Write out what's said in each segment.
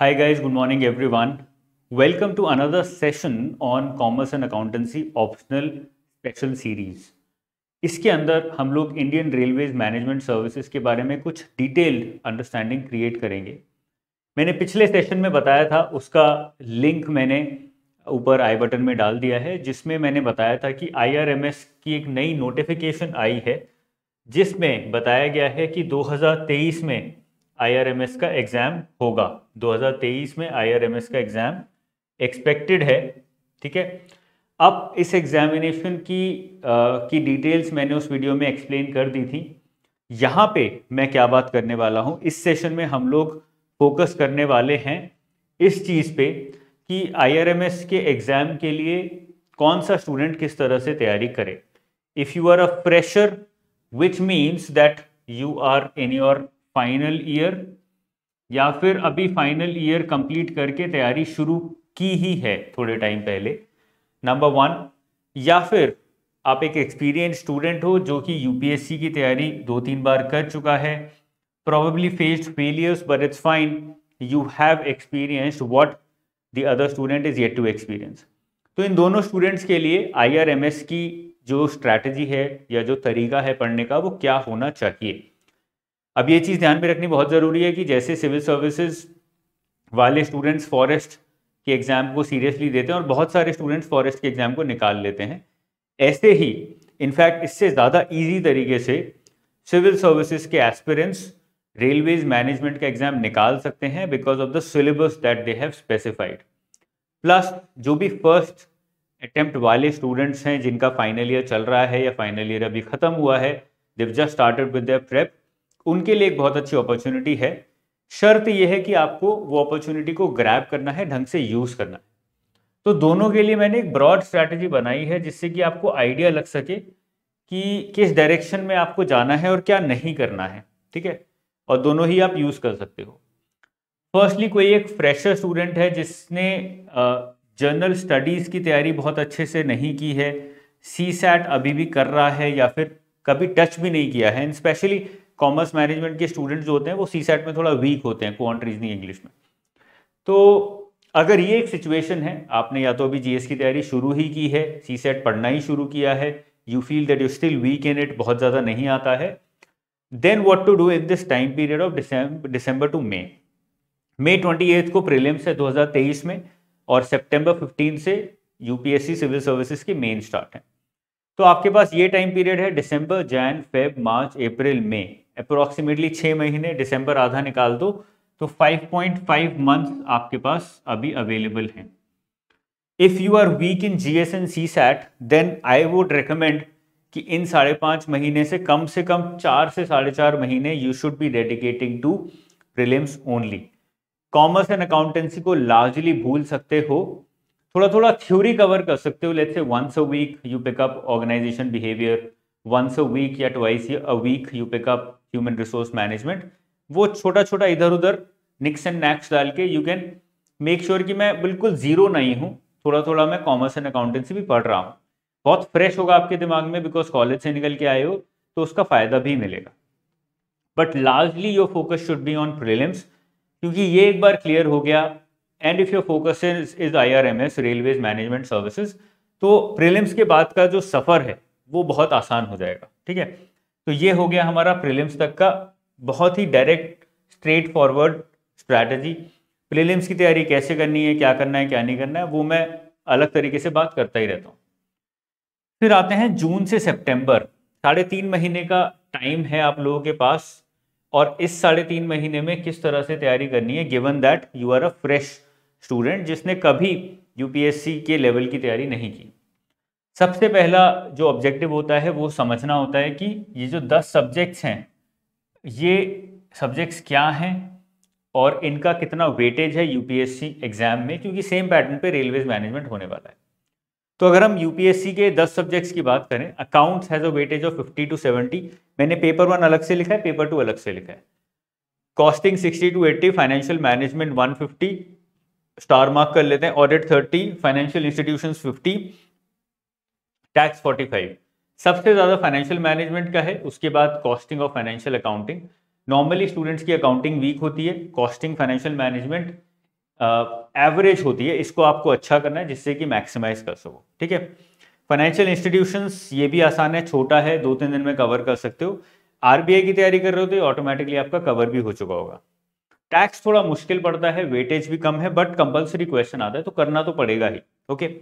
High guys good morning everyone welcome to another session on commerce and accountancy optional special series इसके अंदर हम लोग Indian railways management services के बारे में कुछ डिटेल्ड अंडरस्टैंडिंग क्रिएट करेंगे मैंने पिछले सेशन में बताया था उसका लिंक मैंने ऊपर आई बटन में डाल दिया है जिसमें मैंने बताया था कि आईआरएमएस की एक नई नोटिफिकेशन आई है जिसमें बताया गया है कि 2023 में आईआरएमएस का एग्ज़ाम होगा 2023 में आईआरएमएस का एग्ज़ाम एक्सपेक्टेड है ठीक है अब इस एग्जामिनेशन की आ, की डिटेल्स मैंने उस वीडियो में एक्सप्लेन कर दी थी यहाँ पे मैं क्या बात करने वाला हूँ इस सेशन में हम लोग फोकस करने वाले हैं इस चीज़ पे कि आईआरएमएस के एग्ज़ाम के लिए कौन सा स्टूडेंट किस तरह से तैयारी करे if you are a fresher which means that you are in your final year या फिर अभी फाइनल ईयर कंप्लीट करके तैयारी शुरू की ही है थोड़े टाइम पहले नंबर वन या फिर आप एक एक्सपीरियंस स्टूडेंट हो जो कि यूपीएससी की तैयारी दो तीन बार कर चुका है probably faced failures but it's fine you have experience what the other student is yet to experience तो इन दोनों स्टूडेंट्स के लिए आई की जो स्ट्रैटेजी है या जो तरीका है पढ़ने का वो क्या होना चाहिए अब ये चीज़ ध्यान में रखनी बहुत ज़रूरी है कि जैसे सिविल सर्विसेज वाले स्टूडेंट्स फॉरेस्ट के एग्ज़ाम को सीरियसली देते हैं और बहुत सारे स्टूडेंट्स फॉरेस्ट के एग्ज़ाम को निकाल लेते हैं ऐसे ही इनफैक्ट इससे ज़्यादा ईजी तरीके से सिविल सर्विसेज के एस्पिरेंट्स रेलवेज मैनेजमेंट का एग्ज़ाम निकाल सकते हैं because of the syllabus that they have specified plus जो भी फर्स्ट अटेम्प्ट वाले स्टूडेंट्स हैं जिनका फाइनल ईयर चल रहा है या फाइनल ईयर अभी ख़त्म हुआ है दिव जस्ट स्टार्टेड विद प्रेप उनके लिए एक बहुत अच्छी अपॉर्चुनिटी है शर्त यह है कि आपको वो अपॉर्चुनिटी को ग्रैब करना है ढंग से यूज़ करना है तो दोनों के लिए मैंने एक ब्रॉड स्ट्रैटेजी बनाई है जिससे कि आपको आइडिया लग सके कि किस डायरेक्शन में आपको जाना है और क्या नहीं करना है ठीक है और दोनों ही आप यूज़ कर सकते हो फर्स्टली कोई एक फ्रेशर स्टूडेंट है जिसने जनरल स्टडीज़ की तैयारी बहुत अच्छे से नहीं की है सी सैट अभी भी कर रहा है या फिर कभी टच भी नहीं किया है एंड स्पेशली कॉमर्स मैनेजमेंट के स्टूडेंट जो होते हैं वो सी सेट में थोड़ा वीक होते हैं क्वांट रीजनिंग इंग्लिश में तो अगर ये एक सिचुएशन है आपने या तो अभी जीएस की तैयारी शुरू ही की है सी सेट पढ़ना ही शुरू किया है you feel that you still weak in it बहुत ज़्यादा नहीं आता है then what to do in this time period of December to May May twenty eighth को प्रिलियम्स है 2023 में और सेप्टेम्बर फिफ्टीन से यूपीएससी सिविल सर्विसेज की मेन स्टार्ट है तो आपके पास ये टाइम पीरियड है दिसंबर जैन फेब मार्च अप्रैल मई अप्रोक्सीमेटली छः महीने दिसंबर आधा निकाल दो तो 5.5 मंथ आपके पास अभी अवेलेबल हैं if you are weak in G S and C SAT then I would recommend कि इन साढ़े पाँच महीने से कम से कम चार से साढ़े चार महीने you should be dedicating to prelims only commerce and accountancy को लार्जली भूल सकते हो थोड़ा थोड़ा थ्योरी कवर कर सकते हो let's say once a week you pick up organisation behaviour once a week या twice a week you pick up human resource management वो छोटा छोटा इधर उधर निक्स एंड नैक्स डाल के यू कैन मेक श्योर कि मैं बिल्कुल जीरो नहीं हूँ थोड़ा थोड़ा मैं कॉमर्स एंड अकाउंटेंसी भी पढ़ रहा हूँ बहुत फ्रेश होगा आपके दिमाग में बिकॉज कॉलेज से निकल के आए हो तो उसका फ़ायदा भी मिलेगा but largely your focus should be on prelims क्योंकि ये एक बार क्लियर हो गया and if your focus is I R M S railways management services तो प्रिलिम्स के बाद का जो सफ़र है वो बहुत आसान हो जाएगा ठीक है तो ये हो गया हमारा प्रीलिम्स तक का बहुत ही direct straightforward strategy prelims की तैयारी कैसे करनी है क्या करना है क्या नहीं करना है वो मैं अलग तरीके से बात करता ही रहता हूँ फिर आते हैं जून से सेप्टेम्बर साढ़े तीन महीने का टाइम है आप लोगों के पास और इस साढ़े तीन महीने में किस तरह से तैयारी करनी है given that you are a fresh student जिसने कभी यूपीएससी के लेवल की तैयारी नहीं की सबसे पहला जो ऑब्जेक्टिव होता है वो समझना होता है कि ये जो दस सब्जेक्ट्स हैं ये सब्जेक्ट्स क्या हैं और इनका कितना वेटेज है यूपीएससी एग्ज़ाम में क्योंकि सेम पैटर्न पे रेलवे मैनेजमेंट होने वाला है तो अगर हम यूपीएससी के दस सब्जेक्ट्स की बात करें accounts has a weightage of fifty to seventy मैंने पेपर वन अलग से लिखा है पेपर टू अलग से लिखा है costing sixty to eighty financial management one star mark कर लेते हैं audit thirty financial institution fifty tax 45 सबसे ज़्यादा फाइनेंशियल मैनेजमेंट का है उसके बाद costing of financial accounting normally students की अकाउंटिंग वीक होती है कॉस्टिंग फाइनेंशियल मैनेजमेंट एवरेज होती है इसको आपको अच्छा करना है जिससे कि मैक्सिमाइज कर सको ठीक है फाइनेंशियल इंस्टीट्यूशंस ये भी आसान है छोटा है दो तीन दिन में कवर कर सकते हो आरबीआई की तैयारी कर रहे हो तो ऑटोमेटिकली आपका कवर भी हो चुका होगा टैक्स थोड़ा मुश्किल पड़ता है वेटेज भी कम है बट कंपलसरी क्वेश्चन आता है तो करना तो पड़ेगा ही ओके okay?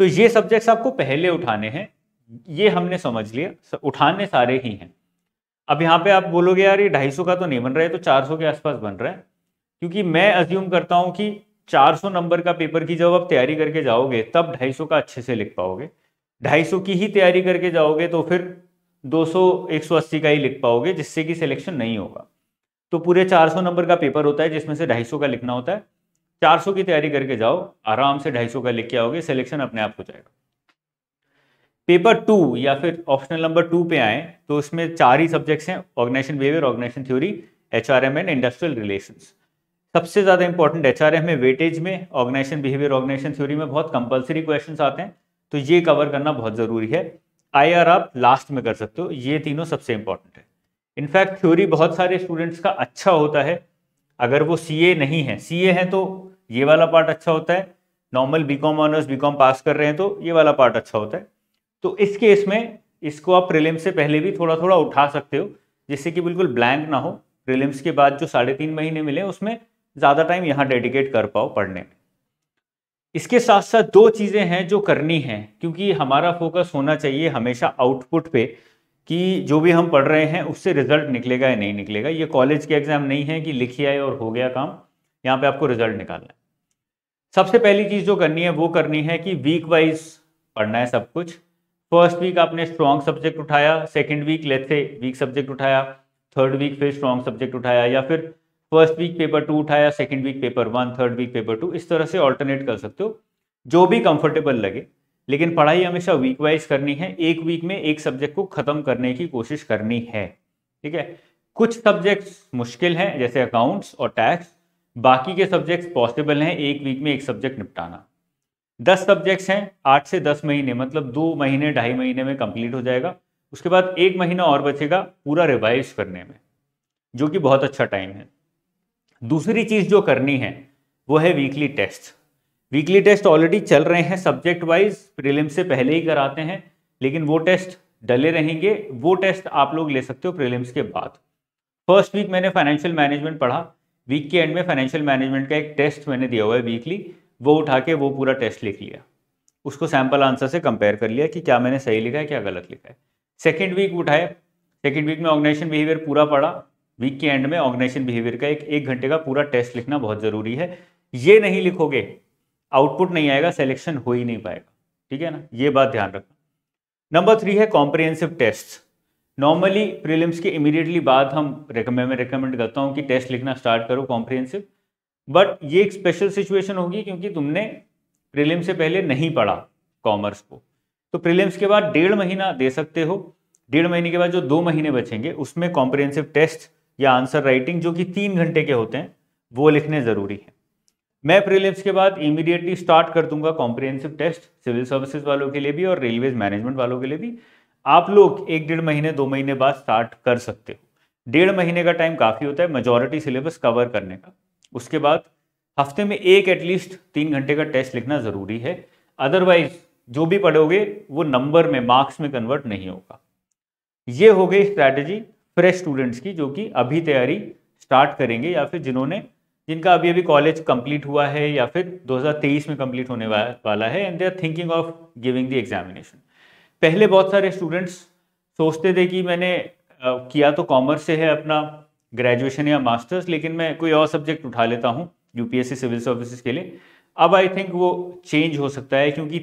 तो ये सब्जेक्ट्स आपको पहले उठाने हैं ये हमने समझ लिया उठाने सारे ही हैं अब यहाँ पे आप बोलोगे यार ये ढाई का तो नहीं बन रहा है तो 400 के आसपास बन रहा है क्योंकि मैं अज्यूम करता हूँ कि 400 नंबर का पेपर की जब आप तैयारी करके जाओगे तब 250 का अच्छे से लिख पाओगे 250 की ही तैयारी करके जाओगे तो फिर 200 180 का ही लिख पाओगे जिससे कि सिलेक्शन नहीं होगा तो पूरे 400 नंबर का पेपर होता है जिसमें से 250 का लिखना होता है 400 की तैयारी करके जाओ आराम से 250 का लिख के आओगे सिलेक्शन अपने आप हो जाएगा पेपर टू या फिर ऑप्शनल नंबर टू पे आए तो उसमें चार ही सब्जेक्ट्स हैं organisation behaviour organisation theory H and industrial relation सबसे ज़्यादा इंपॉर्टेंट एच में वेटेज में ऑर्गेनाइजेशन बिहेवियर ऑर्गेनाइजेशन थ्योरी में बहुत कंपल्सरी क्वेश्चन आते हैं तो ये कवर करना बहुत ज़रूरी है आई आप लास्ट में कर सकते हो ये तीनों सबसे इंपॉर्टेंट है इनफैक्ट थ्योरी बहुत सारे स्टूडेंट्स का अच्छा होता है अगर वो सी नहीं है सी है तो ये वाला पार्ट अच्छा होता है normal B com honours B com pass कर रहे हैं तो ये वाला पार्ट अच्छा होता है तो इस केस में इसको आप प्रिलिम से पहले भी थोड़ा थोड़ा उठा सकते हो जिससे कि बिल्कुल ब्लैंक ना हो प्रिलिम्स के बाद जो साढ़े तीन महीने मिले उसमें ज़्यादा टाइम यहाँ डेडिकेट कर पाओ पढ़ने में इसके साथ साथ दो चीज़ें हैं जो करनी हैं क्योंकि हमारा फोकस होना चाहिए हमेशा आउटपुट पे कि जो भी हम पढ़ रहे हैं उससे रिजल्ट निकलेगा या नहीं निकलेगा ये कॉलेज के एग्ज़ाम नहीं है कि लिखी आए और हो गया काम यहाँ पे आपको रिजल्ट निकालना है सबसे पहली चीज जो करनी है वो करनी है कि वीक वाइज पढ़ना है सब कुछ फर्स्ट वीक आपने स्ट्रॉन्ग सब्जेक्ट उठाया second week let's say weak subject उठाया थर्ड वीक फिर स्ट्रॉन्ग सब्जेक्ट उठाया या फिर फर्स्ट वीक पेपर टू उठाया second week paper one third week paper two इस तरह से ऑल्टरनेट कर सकते हो जो भी कंफर्टेबल लगे लेकिन पढ़ाई हमेशा वीक वाइज करनी है एक वीक में एक सब्जेक्ट को ख़त्म करने की कोशिश करनी है ठीक है कुछ सब्जेक्ट्स मुश्किल हैं जैसे अकाउंट्स और टैक्स बाकी के सब्जेक्ट्स पॉसिबल हैं एक वीक में एक सब्जेक्ट निपटाना दस सब्जेक्ट्स हैं आठ से दस महीने मतलब दो महीने ढाई महीने में कंप्लीट हो जाएगा उसके बाद एक महीना और बचेगा पूरा रिवाइज करने में जो कि बहुत अच्छा टाइम है दूसरी चीज़ जो करनी है वो है weekly test weekly test already चल रहे हैं सब्जेक्ट वाइज प्रिलिम से पहले ही कराते हैं लेकिन वो टेस्ट डले रहेंगे वो टेस्ट आप लोग ले सकते हो प्रिलिम्स के बाद फर्स्ट वीक मैंने फाइनेंशियल मैनेजमेंट पढ़ा वीक के एंड में फाइनेंशियल मैनेजमेंट का एक टेस्ट मैंने दिया हुआ है वीकली वो उठा के वो पूरा टेस्ट लिख लिया उसको सैम्पल आंसर से कंपेयर कर लिया कि क्या मैंने सही लिखा है क्या गलत लिखा है सेकेंड वीक उठाए सेकेंड वीक में ऑर्गेनाइजेशन बिहेवियर पूरा पड़ा वीक के एंड में ऑर्गेनाइजेशन बिहेवियर का एक एक घंटे का पूरा टेस्ट लिखना बहुत ज़रूरी है ये नहीं लिखोगे आउटपुट नहीं आएगा सिलेक्शन हो ही नहीं पाएगा ठीक है ना ये बात ध्यान रखना नंबर थ्री है कॉम्प्रिहेंसिव टेस्ट नॉर्मली प्रीलिम्स के इमीडिएटली बाद हम रिकमेंड मैं रिकमेंड करता हूँ कि टेस्ट लिखना स्टार्ट करो कॉम्प्रिहेंसिव बट ये एक स्पेशल सिचुएशन होगी क्योंकि तुमने प्रीलिम्स से पहले नहीं पढ़ा कॉमर्स को तो प्रीलिम्स के बाद डेढ़ महीना दे सकते हो डेढ़ महीने के बाद जो दो महीने बचेंगे उसमें कॉम्प्रिहेंसिव टेस्ट या आंसर राइटिंग जो कि तीन घंटे के होते हैं वो लिखने ज़रूरी है मैं प्रीलिम्स के बाद इमीडिएटली स्टार्ट कर दूंगा कॉम्प्रिहेंसिव टेस्ट सिविल सर्विसेज वालों के लिए भी और रेलवेज मैनेजमेंट वालों के लिए भी आप लोग एक डेढ़ महीने दो महीने बाद स्टार्ट कर सकते हो डेढ़ महीने का टाइम काफ़ी होता है मेजोरिटी सिलेबस कवर करने का उसके बाद हफ्ते में एक एटलीस्ट तीन घंटे का टेस्ट लिखना ज़रूरी है अदरवाइज जो भी पढ़ोगे वो नंबर में मार्क्स में कन्वर्ट नहीं होगा ये हो गई स्ट्रैटेजी फ्रेश स्टूडेंट्स की जो कि अभी तैयारी स्टार्ट करेंगे या फिर जिन्होंने जिनका अभी अभी कॉलेज कंप्लीट हुआ है या फिर 2023 में कंप्लीट होने वाला है and they are thinking of giving the examination पहले बहुत सारे स्टूडेंट्स सोचते थे कि मैंने किया तो कॉमर्स से है अपना ग्रेजुएशन या मास्टर्स लेकिन मैं कोई और सब्जेक्ट उठा लेता हूँ यूपीएससी सिविल सर्विसेज के लिए अब आई थिंक वो चेंज हो सकता है क्योंकि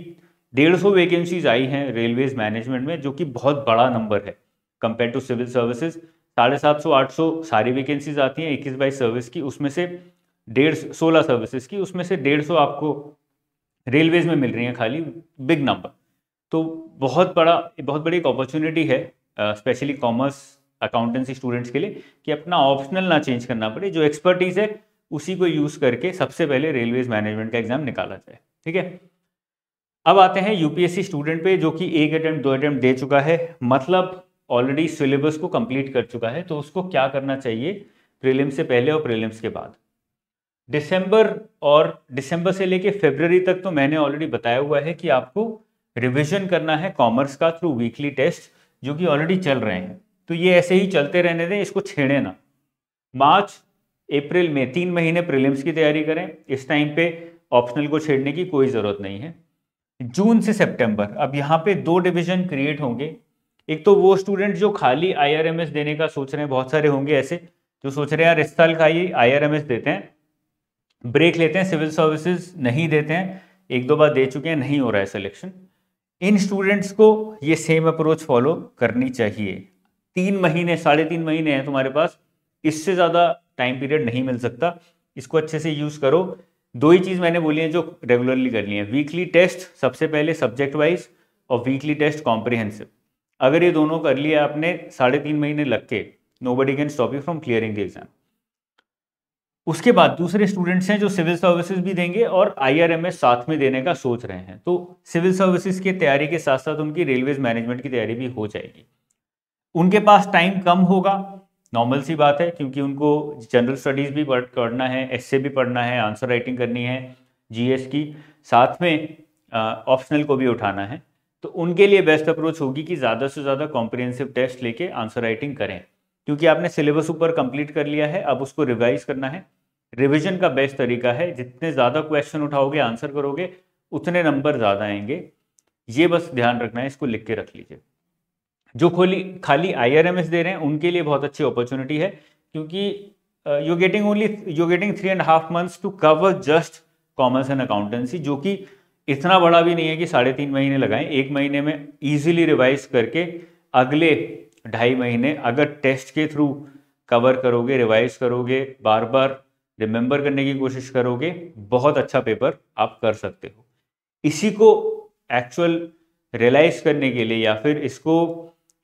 डेढ़ सौ वैकेंसीज आई हैं रेलवेज मैनेजमेंट में जो कि बहुत बड़ा नंबर है कंपेयर टू सिविल सर्विसेज साढ़े सात सौ आठ सौ सारी वैकेंसीज आती हैं इक्कीस बाई सर्विस की उसमें से डेढ़ सोलह सर्विसेज की उसमें से डेढ़ सौ आपको रेलवेज में मिल रही हैं खाली बिग नंबर तो बहुत बड़ा बहुत बड़ी एक अपॉर्चुनिटी है स्पेशली कॉमर्स अकाउंटेंसी स्टूडेंट्स के लिए कि अपना ऑप्शनल ना चेंज करना पड़े जो एक्सपर्टीज़ है उसी को यूज़ करके सबसे पहले रेलवेज मैनेजमेंट का एग्ज़ाम निकाला जाए ठीक है अब आते हैं यूपीएससी स्टूडेंट पे जो कि एक अटैम्प्ट दो अटैम्प्ट दे चुका है मतलब ऑलरेडी सिलेबस को कंप्लीट कर चुका है तो उसको क्या करना चाहिए प्रीलिम्स से पहले और प्रीलिम्स के बाद दिसंबर और दिसंबर से लेके फेबररी तक तो मैंने ऑलरेडी बताया हुआ है कि आपको रिविजन करना है कॉमर्स का थ्रू वीकली टेस्ट जो कि ऑलरेडी चल रहे हैं तो ये ऐसे ही चलते रहने दें इसको छेड़े ना मार्च अप्रैल में तीन महीने प्रीलिम्स की तैयारी करें इस टाइम पे ऑप्शनल को छेड़ने की कोई ज़रूरत नहीं है जून से सितंबर अब यहाँ पे दो डिवीज़न क्रिएट होंगे एक तो वो स्टूडेंट जो खाली आईआरएमएस देने का सोच रहे हैं बहुत सारे होंगे ऐसे जो सोच रहे हैं यार इस साल खाली आईआरएमएस देते हैं ब्रेक लेते हैं सिविल सर्विसेज नहीं देते हैं एक दो बार दे चुके हैं नहीं हो रहा है सिलेक्शन इन स्टूडेंट्स को ये सेम अप्रोच फॉलो करनी चाहिए तीन महीने साढ़े तीन महीने हैं तुम्हारे पास इससे ज़्यादा टाइम पीरियड नहीं मिल सकता इसको अच्छे से यूज़ करो दो ही चीज़ मैंने बोली है जो रेगुलरली करनी है वीकली टेस्ट सबसे पहले सब्जेक्ट वाइज और वीकली टेस्ट कॉम्प्रिहेंसिव अगर ये दोनों कर लिए आपने साढ़े तीन महीने लग के nobody can stop you from clearing the exam उसके बाद दूसरे स्टूडेंट्स हैं जो सिविल सर्विसेज भी देंगे और आईआरएमएस साथ में देने का सोच रहे हैं तो सिविल सर्विसेज की तैयारी के साथ साथ उनकी रेलवेज मैनेजमेंट की तैयारी भी हो जाएगी उनके पास टाइम कम होगा नॉर्मल सी बात है क्योंकि उनको जनरल स्टडीज़ भी पढ़ना है एस भी पढ़ना है आंसर राइटिंग करनी है जी की साथ में ऑप्शनल को भी उठाना है तो उनके लिए बेस्ट अप्रोच होगी कि ज़्यादा से ज़्यादा कॉम्प्रिहेंसिव टेस्ट लेके आंसर राइटिंग करें क्योंकि आपने सिलेबस ऊपर कंप्लीट कर लिया है अब उसको रिवाइज करना है रिविजन का बेस्ट तरीका है जितने ज़्यादा क्वेश्चन उठाओगे आंसर करोगे उतने नंबर ज़्यादा आएंगे ये बस ध्यान रखना है इसको लिख के रख लीजिए जो खोली खाली आई दे रहे हैं उनके लिए बहुत अच्छी अपॉर्चुनिटी है क्योंकि you getting only you getting three and half months to cover just commerce and accountancy जो कि इतना बड़ा भी नहीं है कि साढ़े तीन महीने लगाएं एक महीने में ईजिली रिवाइज करके अगले ढाई महीने अगर टेस्ट के थ्रू कवर करोगे रिवाइज करोगे बार बार रिमेंबर करने की कोशिश करोगे बहुत अच्छा पेपर आप कर सकते हो इसी को एक्चुअल रियलाइज करने के लिए या फिर इसको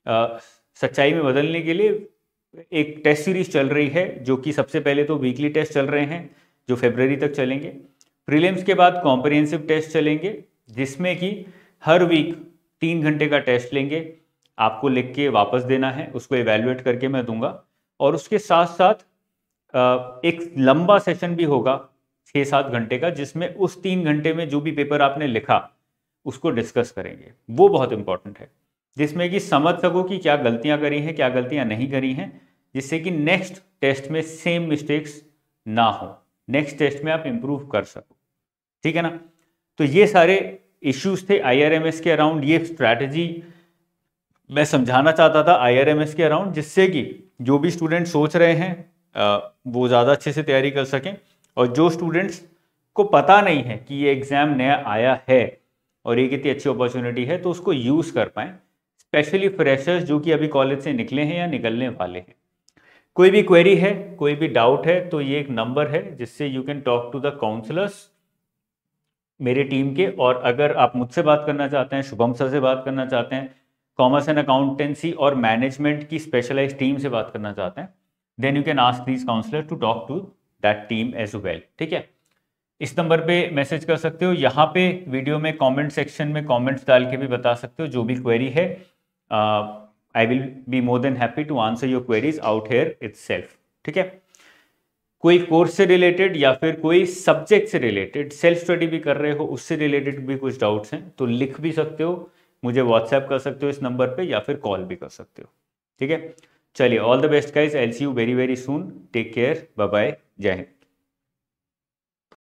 आ, सच्चाई में बदलने के लिए एक टेस्ट सीरीज चल रही है जो कि सबसे पहले तो वीकली टेस्ट चल रहे हैं जो फेबररी तक चलेंगे प्रीलिम्स के बाद कॉम्प्रिहेंसिव टेस्ट चलेंगे जिसमें कि हर वीक तीन घंटे का टेस्ट लेंगे आपको लिख के वापस देना है उसको एवेल्युएट करके मैं दूंगा और उसके साथ साथ एक लंबा सेशन भी होगा छः सात घंटे का जिसमें उस तीन घंटे में जो भी पेपर आपने लिखा उसको डिस्कस करेंगे वो बहुत इंपॉर्टेंट है जिसमें कि समझ सको कि क्या गलतियां करी हैं क्या गलतियां नहीं करी हैं जिससे कि नेक्स्ट टेस्ट में सेम मिस्टेक्स ना हो नेक्स्ट टेस्ट में आप इम्प्रूव कर सको ठीक है ना तो ये सारे इश्यूज थे आईआरएमएस के अराउंड ये स्ट्रैटेजी मैं समझाना चाहता था आईआरएमएस के अराउंड जिससे कि जो भी स्टूडेंट सोच रहे हैं वो ज़्यादा अच्छे से तैयारी कर सकें और जो स्टूडेंट्स को पता नहीं है कि ये एग्ज़ाम नया आया है और ये कितनी अच्छी अपॉर्चुनिटी है तो उसको यूज़ कर पाएँ स्पेशली फ्रेशर्स जो कि अभी कॉलेज से निकले हैं या निकलने वाले हैं कोई भी क्वेरी है कोई भी डाउट है तो ये एक नंबर है जिससे you can talk to the counsellors मेरे टीम के और अगर आप मुझसे बात करना चाहते हैं शुभम सर से बात करना चाहते हैं कॉमर्स एंड अकाउंटेंसी और मैनेजमेंट की स्पेशलाइज टीम से बात करना चाहते हैं then you can ask these counsellor to talk to that team as well ठीक है इस नंबर पे मैसेज कर सकते हो यहाँ पे वीडियो में कमेंट सेक्शन में कमेंट्स डाल के भी बता सकते हो जो भी क्वेरी है I will be more than happy to answer your queries out here it's ठीक है कोई कोर्स से रिलेटेड या फिर कोई सब्जेक्ट से रिलेटेड सेल्फ स्टडी भी कर रहे हो उससे रिलेटेड भी कुछ डाउट्स हैं तो लिख भी सकते हो मुझे व्हाट्सएप कर सकते हो इस नंबर पे या फिर कॉल भी कर सकते हो ठीक है चलिए all the best guys I'll see you very very soon take care bye bye जय हिंद